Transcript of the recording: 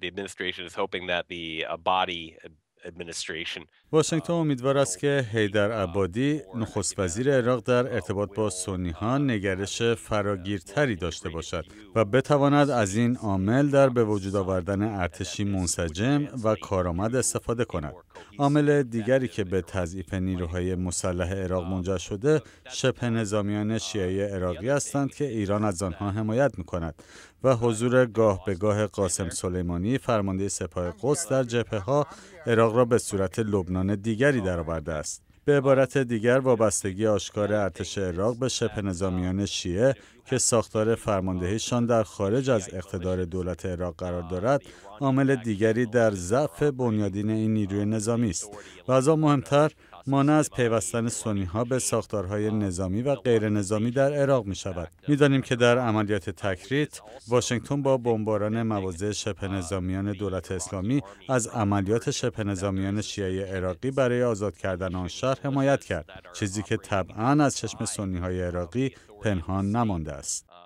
the واشنگتن امیدوار است که هیدر um, عبادی uh, نخست وزیر عراق در ارتباط با سنی ها uh, نگرش uh, فراگیرتری داشته باشد و بتواند از این عامل در به وجود آوردن ارتشی منسجم و کارآمد استفاده کند عامل دیگری که به تضعیف نیروهای مسلح عراق منجر شده شبه نظامیان شیعه عراقی هستند که ایران از آنها حمایت میکند و حضور گاه به گاه قاسم سلیمانی فرمانده سپاه قدس در جبهه ها عراق را به صورت لبنان دیگری درآورده است به عبارت دیگر وابستگی آشکار ارتش عراق به شبه نظامیان شیعه که ساختار فرماندهیشان در خارج از اقتدار دولت عراق قرار دارد عامل دیگری در ضعف بنیادین این نیروی نظامی است و از آن مهمتر مانع از پیوستن سنی ها به ساختارهای نظامی و غیر نظامی در عراق می شود. می دانیم که در عملیات تکریت واشنگتن با بمباران مواضع شبه نظامیان دولت اسلامی از عملیات شبه نظامیان شیعه عراقی برای آزاد کردن آن شهر حمایت کرد چیزی که طبعا از چشم سنی های عراقی پنهان نمانده است